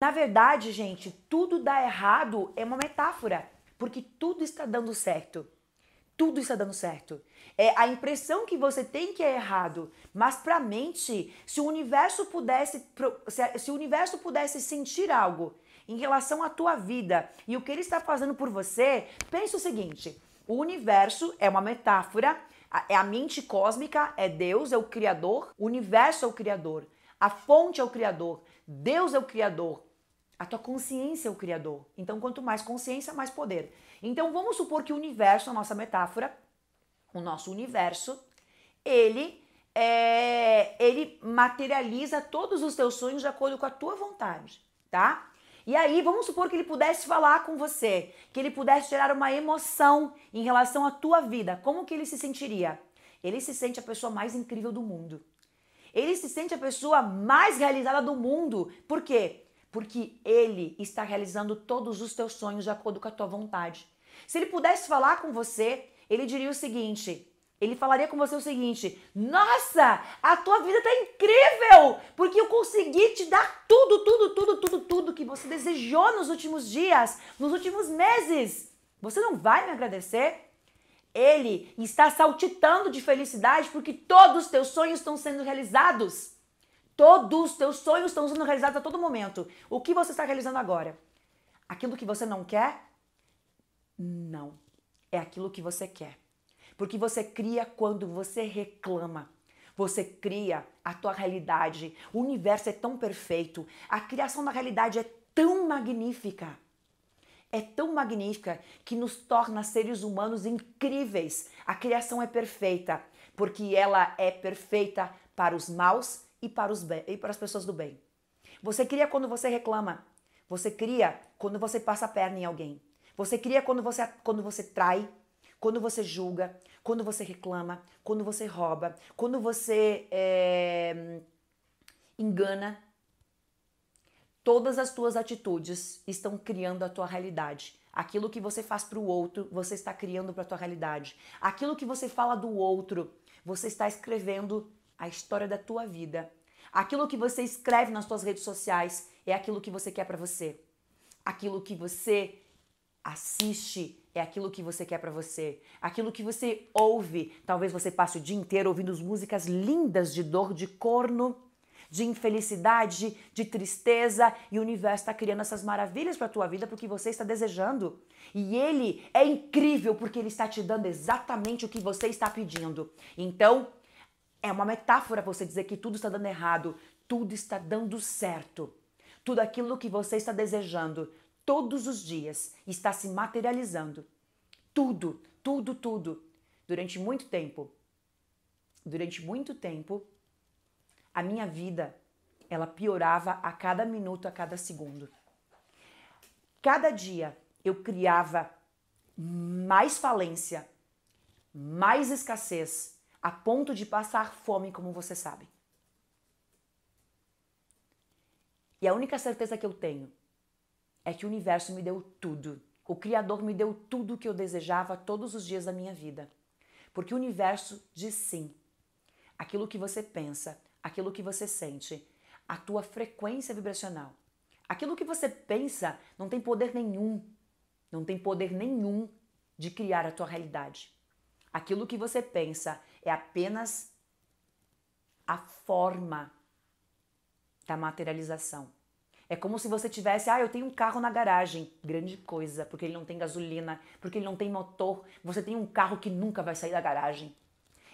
Na verdade, gente, tudo dá errado é uma metáfora, porque tudo está dando certo. Tudo está dando certo. É a impressão que você tem que é errado, mas para a mente, se o universo pudesse se o universo pudesse sentir algo em relação à tua vida e o que ele está fazendo por você, pense o seguinte: o universo é uma metáfora, é a mente cósmica, é Deus, é o criador, o universo é o criador, a fonte é o criador, Deus é o criador, a tua consciência é o criador. Então, quanto mais consciência, mais poder. Então, vamos supor que o universo, a nossa metáfora, o nosso universo, ele é, ele materializa todos os teus sonhos de acordo com a tua vontade, tá? E aí, vamos supor que ele pudesse falar com você, que ele pudesse gerar uma emoção em relação à tua vida. Como que ele se sentiria? Ele se sente a pessoa mais incrível do mundo. Ele se sente a pessoa mais realizada do mundo. Por quê? porque Ele está realizando todos os teus sonhos de acordo com a tua vontade. Se Ele pudesse falar com você, Ele diria o seguinte: Ele falaria com você o seguinte: Nossa, a tua vida está incrível, porque eu consegui te dar tudo, tudo, tudo, tudo, tudo que você desejou nos últimos dias, nos últimos meses. Você não vai me agradecer? Ele está saltitando de felicidade porque todos os teus sonhos estão sendo realizados. Todos os teus sonhos estão sendo realizados a todo momento. O que você está realizando agora? Aquilo que você não quer? Não. É aquilo que você quer. Porque você cria quando você reclama. Você cria a tua realidade. O universo é tão perfeito. A criação da realidade é tão magnífica. É tão magnífica que nos torna seres humanos incríveis. A criação é perfeita, porque ela é perfeita para os maus e para, os e para as pessoas do bem. Você cria quando você reclama. Você cria quando você passa a perna em alguém. Você cria quando você, quando você trai, quando você julga, quando você reclama, quando você rouba, quando você é, engana. Todas as tuas atitudes estão criando a tua realidade. Aquilo que você faz para o outro, você está criando para a tua realidade. Aquilo que você fala do outro, você está escrevendo a história da tua vida. Aquilo que você escreve nas suas redes sociais é aquilo que você quer para você. Aquilo que você assiste é aquilo que você quer para você. Aquilo que você ouve, talvez você passe o dia inteiro ouvindo músicas lindas de dor de corno, de infelicidade, de tristeza, e o universo está criando essas maravilhas para a tua vida porque você está desejando. E ele é incrível porque ele está te dando exatamente o que você está pedindo. Então, é uma metáfora você dizer que tudo está dando errado, tudo está dando certo. Tudo aquilo que você está desejando todos os dias está se materializando. Tudo, tudo, tudo. Durante muito tempo, durante muito tempo, a minha vida ela piorava a cada minuto, a cada segundo. Cada dia eu criava mais falência, mais escassez, a ponto de passar fome, como você sabe. E a única certeza que eu tenho é que o universo me deu tudo. O Criador me deu tudo o que eu desejava todos os dias da minha vida. Porque o universo diz sim. Aquilo que você pensa, aquilo que você sente, a tua frequência vibracional. Aquilo que você pensa não tem poder nenhum, não tem poder nenhum de criar a tua realidade. Aquilo que você pensa é apenas a forma da materialização. É como se você tivesse, ah, eu tenho um carro na garagem. Grande coisa, porque ele não tem gasolina, porque ele não tem motor. Você tem um carro que nunca vai sair da garagem.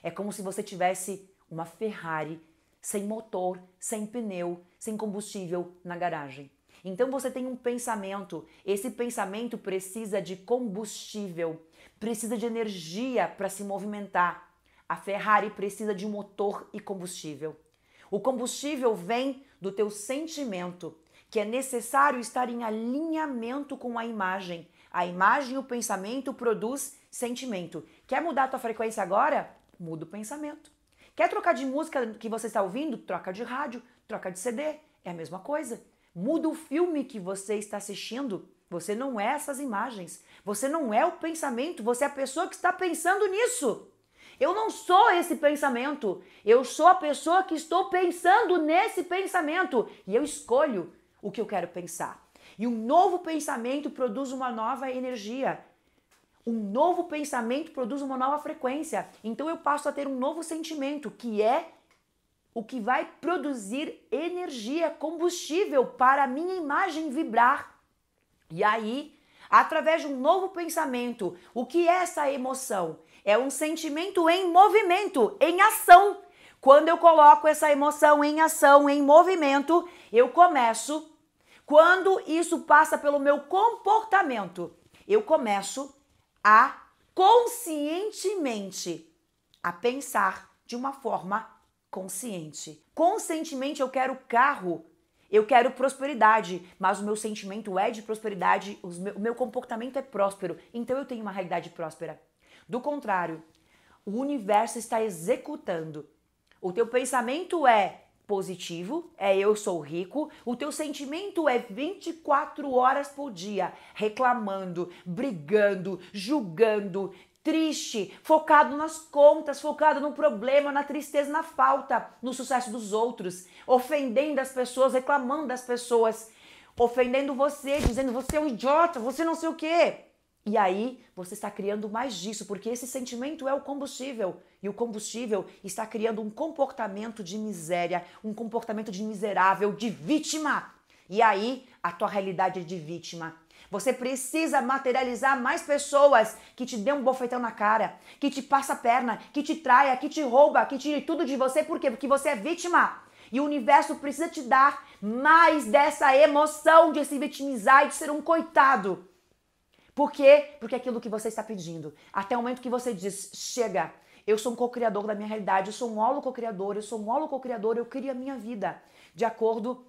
É como se você tivesse uma Ferrari sem motor, sem pneu, sem combustível na garagem. Então você tem um pensamento, esse pensamento precisa de combustível, precisa de energia para se movimentar. A Ferrari precisa de motor e combustível. O combustível vem do teu sentimento, que é necessário estar em alinhamento com a imagem. A imagem e o pensamento produz sentimento. Quer mudar a tua frequência agora? Muda o pensamento. Quer trocar de música que você está ouvindo? Troca de rádio, troca de CD. É a mesma coisa. Muda o filme que você está assistindo. Você não é essas imagens. Você não é o pensamento. Você é a pessoa que está pensando nisso. Eu não sou esse pensamento. Eu sou a pessoa que estou pensando nesse pensamento e eu escolho o que eu quero pensar. E um novo pensamento produz uma nova energia. Um novo pensamento produz uma nova frequência. Então eu passo a ter um novo sentimento, que é o que vai produzir energia, combustível para a minha imagem vibrar. E aí, através de um novo pensamento, o que é essa emoção? É um sentimento em movimento, em ação. Quando eu coloco essa emoção em ação, em movimento, eu começo. Quando isso passa pelo meu comportamento, eu começo a conscientemente a pensar de uma forma consciente. Conscientemente eu quero carro, eu quero prosperidade, mas o meu sentimento é de prosperidade, o meu comportamento é próspero, então eu tenho uma realidade próspera. Do contrário, o universo está executando. O teu pensamento é positivo, é eu sou rico, o teu sentimento é 24 horas por dia reclamando, brigando, julgando, triste, focado nas contas, focado no problema, na tristeza, na falta, no sucesso dos outros, ofendendo as pessoas, reclamando das pessoas, ofendendo você, dizendo você é um idiota, você não sei o quê. E aí você está criando mais disso, porque esse sentimento é o combustível. E o combustível está criando um comportamento de miséria, um comportamento de miserável, de vítima. E aí a tua realidade é de vítima. Você precisa materializar mais pessoas que te dê um bofetão na cara, que te passa a perna, que te traia, que te rouba, que tire tudo de você. Por quê? Porque você é vítima. E o universo precisa te dar mais dessa emoção de se vitimizar e de ser um coitado. Por quê? Porque é aquilo que você está pedindo. Até o momento que você diz, chega, eu sou um co-criador da minha realidade, eu sou um holo co-criador, eu sou um holo co-criador, eu crio a minha vida de acordo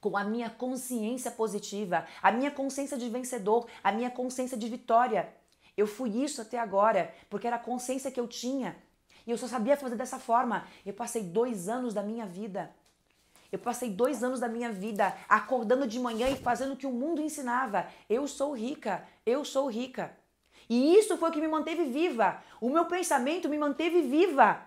com a minha consciência positiva, a minha consciência de vencedor, a minha consciência de vitória. Eu fui isso até agora, porque era a consciência que eu tinha. E eu só sabia fazer dessa forma. Eu passei dois anos da minha vida eu passei dois anos da minha vida acordando de manhã e fazendo o que o mundo ensinava. Eu sou rica, eu sou rica. E isso foi o que me manteve viva. O meu pensamento me manteve viva.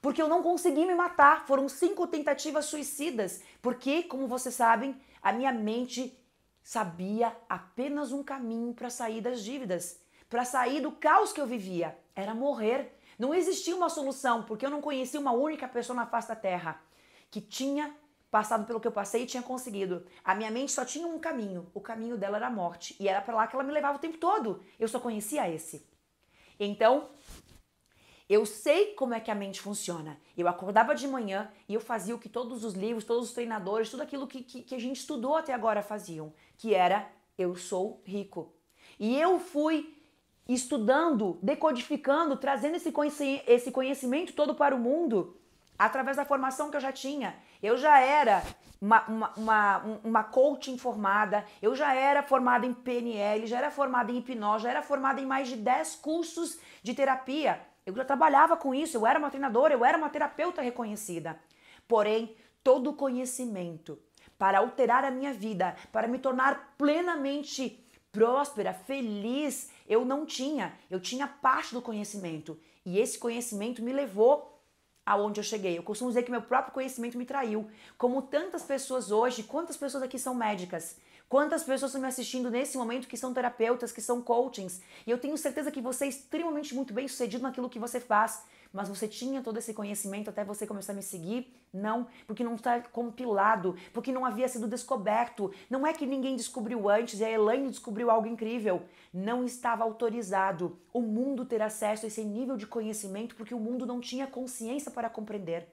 Porque eu não consegui me matar. Foram cinco tentativas suicidas. Porque, como vocês sabem, a minha mente sabia apenas um caminho para sair das dívidas, para sair do caos que eu vivia, era morrer. Não existia uma solução, porque eu não conhecia uma única pessoa na face da terra que tinha passado pelo que eu passei e tinha conseguido. A minha mente só tinha um caminho. O caminho dela era a morte. E era para lá que ela me levava o tempo todo. Eu só conhecia esse. Então, eu sei como é que a mente funciona. Eu acordava de manhã e eu fazia o que todos os livros, todos os treinadores, tudo aquilo que, que, que a gente estudou até agora faziam, que era eu sou rico. E eu fui estudando, decodificando, trazendo esse, esse conhecimento todo para o mundo através da formação que eu já tinha. Eu já era uma, uma, uma, uma coach informada, eu já era formada em PNL, já era formada em hipnose, já era formada em mais de 10 cursos de terapia. Eu já trabalhava com isso, eu era uma treinadora, eu era uma terapeuta reconhecida. Porém, todo conhecimento para alterar a minha vida, para me tornar plenamente próspera, feliz, eu não tinha. Eu tinha parte do conhecimento. E esse conhecimento me levou aonde eu cheguei. Eu costumo dizer que meu próprio conhecimento me traiu. Como tantas pessoas hoje, quantas pessoas aqui são médicas? Quantas pessoas estão me assistindo nesse momento que são terapeutas, que são coachings? E eu tenho certeza que você é extremamente muito bem sucedido naquilo que você faz mas você tinha todo esse conhecimento até você começar a me seguir? Não, porque não está compilado, porque não havia sido descoberto. Não é que ninguém descobriu antes e a Elaine descobriu algo incrível. Não estava autorizado o mundo ter acesso a esse nível de conhecimento porque o mundo não tinha consciência para compreender.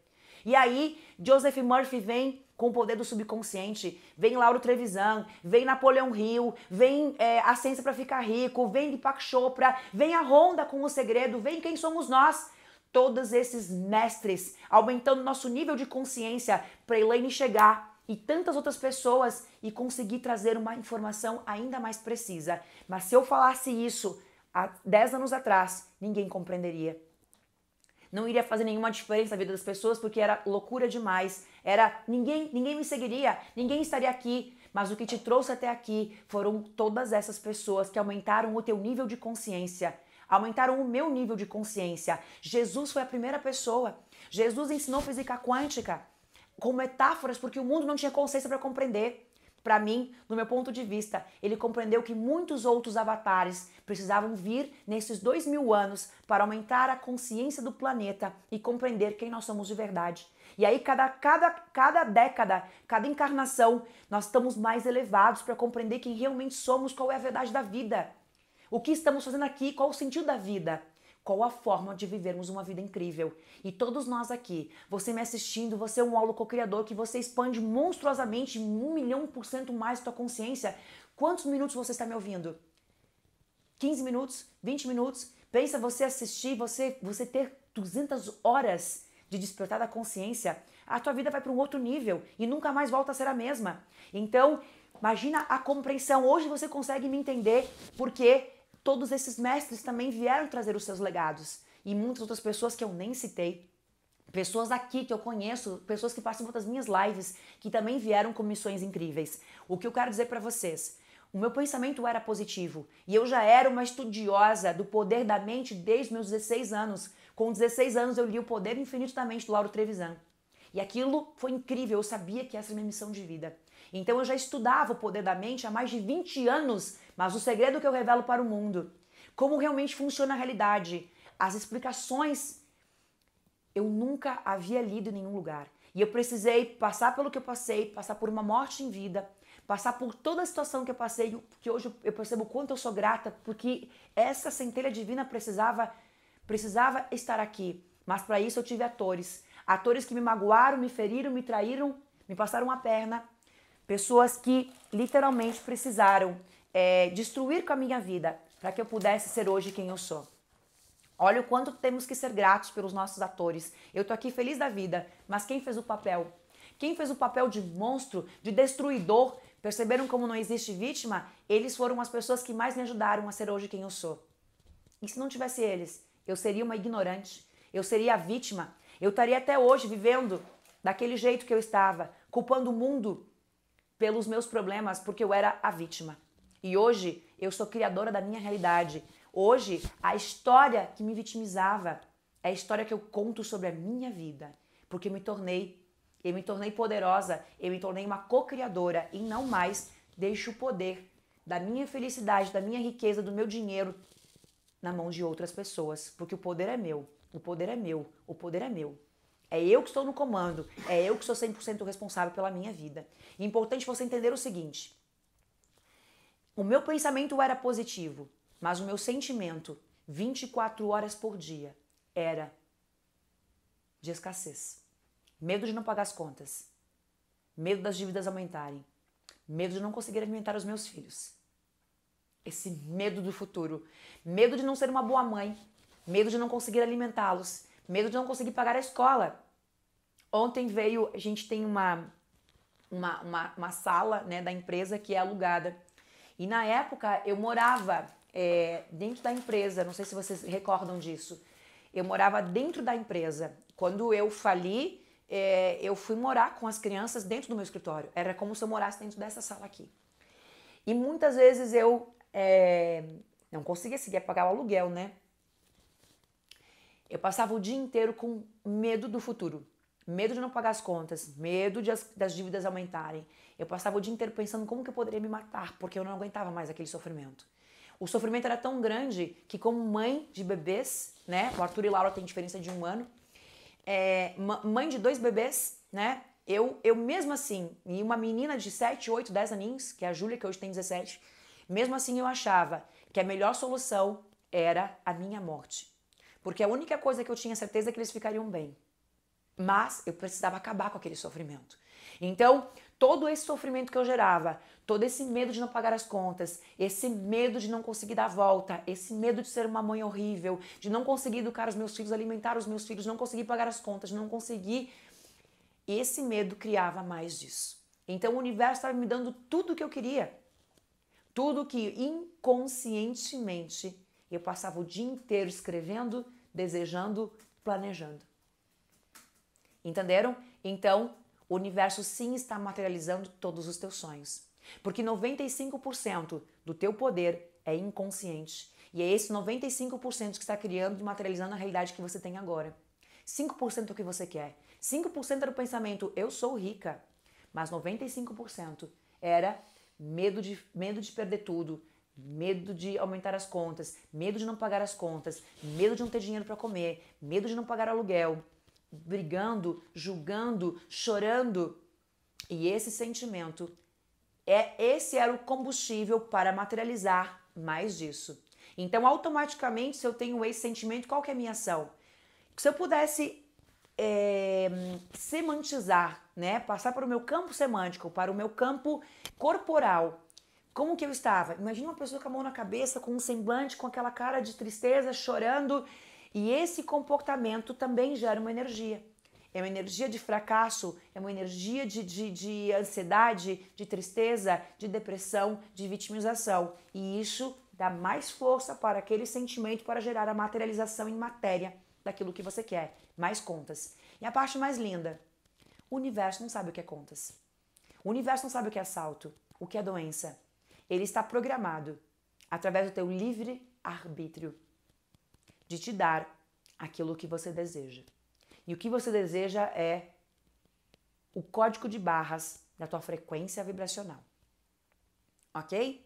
E aí, Joseph Murphy vem com o poder do subconsciente, vem Lauro Trevisan, vem Napoleão Hill, vem é, A Ciência para Ficar Rico, vem Deepak Chopra, vem a Ronda com o Segredo, vem Quem Somos Nós todos esses mestres, aumentando nosso nível de consciência para Elaine chegar e tantas outras pessoas e conseguir trazer uma informação ainda mais precisa. Mas se eu falasse isso há 10 anos atrás, ninguém compreenderia. Não iria fazer nenhuma diferença na vida das pessoas porque era loucura demais. Era ninguém, ninguém me seguiria, ninguém estaria aqui. Mas o que te trouxe até aqui foram todas essas pessoas que aumentaram o teu nível de consciência aumentaram o meu nível de consciência. Jesus foi a primeira pessoa. Jesus ensinou física quântica com metáforas porque o mundo não tinha consciência para compreender. Para mim, no meu ponto de vista, ele compreendeu que muitos outros avatares precisavam vir nesses dois mil anos para aumentar a consciência do planeta e compreender quem nós somos de verdade. E aí, cada, cada, cada década, cada encarnação, nós estamos mais elevados para compreender quem realmente somos, qual é a verdade da vida. O que estamos fazendo aqui? Qual o sentido da vida? Qual a forma de vivermos uma vida incrível? E todos nós aqui, você me assistindo, você é um aula co-criador que você expande monstruosamente um milhão por cento mais tua consciência. Quantos minutos você está me ouvindo? 15 minutos? 20 minutos? Pensa você assistir, você, você ter 200 horas de despertar da consciência, a tua vida vai para um outro nível e nunca mais volta a ser a mesma. Então, imagina a compreensão. Hoje você consegue me entender porque todos esses mestres também vieram trazer os seus legados. E muitas outras pessoas que eu nem citei, pessoas aqui que eu conheço, pessoas que participam das minhas lives, que também vieram com missões incríveis. O que eu quero dizer para vocês? O meu pensamento era positivo e eu já era uma estudiosa do poder da mente desde meus 16 anos. Com 16 anos eu li O Poder Infinito da Mente do Lauro Trevisan. E aquilo foi incrível, eu sabia que essa era a minha missão de vida. Então eu já estudava o poder da mente há mais de 20 anos, mas o segredo que eu revelo para o mundo, como realmente funciona a realidade, as explicações, eu nunca havia lido em nenhum lugar. E eu precisei passar pelo que eu passei, passar por uma morte em vida, passar por toda a situação que eu passei, que hoje eu percebo o quanto eu sou grata, porque essa centelha divina precisava precisava estar aqui. Mas para isso eu tive atores, atores que me magoaram, me feriram, me traíram, me passaram a perna, Pessoas que literalmente precisaram é, destruir com a minha vida para que eu pudesse ser hoje quem eu sou. Olha o quanto temos que ser gratos pelos nossos atores. Eu tô aqui feliz da vida, mas quem fez o papel? Quem fez o papel de monstro, de destruidor? Perceberam como não existe vítima? Eles foram as pessoas que mais me ajudaram a ser hoje quem eu sou. E se não tivesse eles, eu seria uma ignorante, eu seria a vítima, eu estaria até hoje vivendo daquele jeito que eu estava, culpando o mundo pelos meus problemas porque eu era a vítima. E hoje eu sou criadora da minha realidade. Hoje a história que me vitimizava é a história que eu conto sobre a minha vida, porque me tornei, eu me tornei poderosa, eu me tornei uma co-criadora e não mais deixo o poder da minha felicidade, da minha riqueza, do meu dinheiro na mão de outras pessoas, porque o poder é meu, o poder é meu, o poder é meu. É eu que estou no comando, é eu que sou 100% responsável pela minha vida. E é importante você entender o seguinte: o meu pensamento era positivo, mas o meu sentimento, 24 horas por dia, era de escassez, medo de não pagar as contas, medo das dívidas aumentarem, medo de não conseguir alimentar os meus filhos. Esse medo do futuro, medo de não ser uma boa mãe, medo de não conseguir alimentá-los, medo de não conseguir pagar a escola. Ontem veio, a gente tem uma, uma, uma, uma sala né, da empresa que é alugada. E na época eu morava é, dentro da empresa, não sei se vocês recordam disso. Eu morava dentro da empresa. Quando eu fali, é, eu fui morar com as crianças dentro do meu escritório. Era como se eu morasse dentro dessa sala aqui. E muitas vezes eu é, não conseguia seguir pagar o aluguel, né? Eu passava o dia inteiro com medo do futuro, medo de não pagar as contas, medo as, das dívidas aumentarem. Eu passava o dia inteiro pensando como que eu poderia me matar, porque eu não aguentava mais aquele sofrimento. O sofrimento era tão grande que, como mãe de bebês, né? O Arthur e Laura têm diferença de um ano. É, mãe de dois bebês, né? Eu, eu mesmo assim, e uma menina de 7, 8, 10 aninhos, que é a Júlia, que hoje tem 17, mesmo assim eu achava que a melhor solução era a minha morte. Porque a única coisa que eu tinha certeza é que eles ficariam bem. Mas eu precisava acabar com aquele sofrimento. Então, todo esse sofrimento que eu gerava, todo esse medo de não pagar as contas, esse medo de não conseguir dar a volta, esse medo de ser uma mãe horrível, de não conseguir educar os meus filhos, alimentar os meus filhos, não conseguir pagar as contas, não conseguir. Esse medo criava mais disso. Então o universo estava me dando tudo o que eu queria. Tudo que inconscientemente eu passava o dia inteiro escrevendo, desejando, planejando. Entenderam? Então, o universo sim está materializando todos os teus sonhos. Porque 95% do teu poder é inconsciente. E é esse 95% que está criando e materializando a realidade que você tem agora. 5% é o que você quer. 5% era o pensamento, eu sou rica. Mas 95% era medo de, medo de perder tudo, medo de aumentar as contas, medo de não pagar as contas, medo de não ter dinheiro para comer, medo de não pagar aluguel, brigando, julgando, chorando. E esse sentimento é esse era o combustível para materializar mais disso. Então, automaticamente, se eu tenho esse sentimento, qual que é a minha ação? Se eu pudesse é, semantizar, né, passar para o meu campo semântico, para o meu campo corporal, como que eu estava? Imagina uma pessoa com a mão na cabeça, com um semblante, com aquela cara de tristeza, chorando. E esse comportamento também gera uma energia. É uma energia de fracasso, é uma energia de, de, de ansiedade, de tristeza, de depressão, de vitimização. E isso dá mais força para aquele sentimento para gerar a materialização em matéria daquilo que você quer. Mais contas. E a parte mais linda: o universo não sabe o que é contas. O universo não sabe o que é assalto, o que é doença, ele está programado, através do teu livre arbítrio, de te dar aquilo que você deseja. E o que você deseja é o código de barras da tua frequência vibracional. Ok?